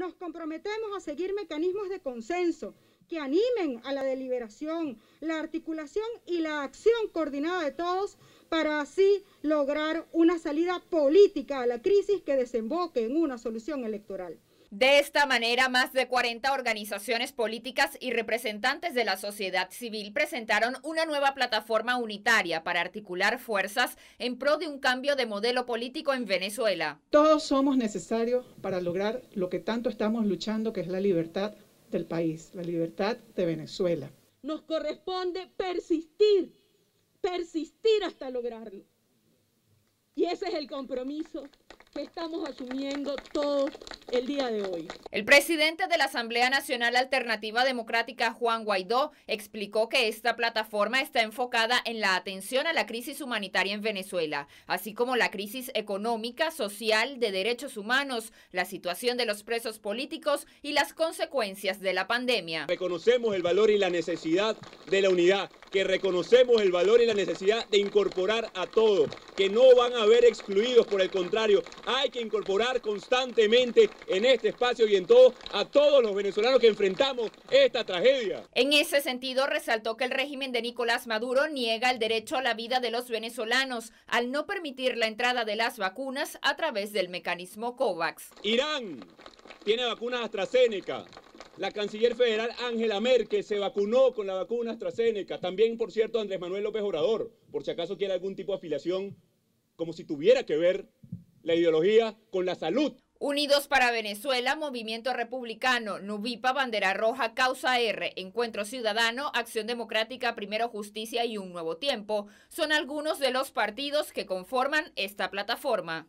Nos comprometemos a seguir mecanismos de consenso que animen a la deliberación, la articulación y la acción coordinada de todos para así lograr una salida política a la crisis que desemboque en una solución electoral. De esta manera, más de 40 organizaciones políticas y representantes de la sociedad civil presentaron una nueva plataforma unitaria para articular fuerzas en pro de un cambio de modelo político en Venezuela. Todos somos necesarios para lograr lo que tanto estamos luchando, que es la libertad del país, la libertad de Venezuela. Nos corresponde persistir, persistir hasta lograrlo. Y ese es el compromiso que estamos asumiendo todos el día de hoy. El presidente de la Asamblea Nacional Alternativa Democrática, Juan Guaidó, explicó que esta plataforma está enfocada en la atención a la crisis humanitaria en Venezuela, así como la crisis económica, social, de derechos humanos, la situación de los presos políticos y las consecuencias de la pandemia. Reconocemos el valor y la necesidad de la unidad, que reconocemos el valor y la necesidad de incorporar a todos, que no van a ver excluidos, por el contrario, hay que incorporar constantemente en este espacio y en todo a todos los venezolanos que enfrentamos esta tragedia. En ese sentido, resaltó que el régimen de Nicolás Maduro niega el derecho a la vida de los venezolanos al no permitir la entrada de las vacunas a través del mecanismo COVAX. Irán tiene vacunas AstraZeneca. La canciller federal Ángela Merkel se vacunó con la vacuna AstraZeneca. También, por cierto, Andrés Manuel López Obrador, por si acaso quiere algún tipo de afiliación, como si tuviera que ver la ideología con la salud. Unidos para Venezuela, Movimiento Republicano, Nubipa, Bandera Roja, Causa R, Encuentro Ciudadano, Acción Democrática, Primero Justicia y Un Nuevo Tiempo son algunos de los partidos que conforman esta plataforma.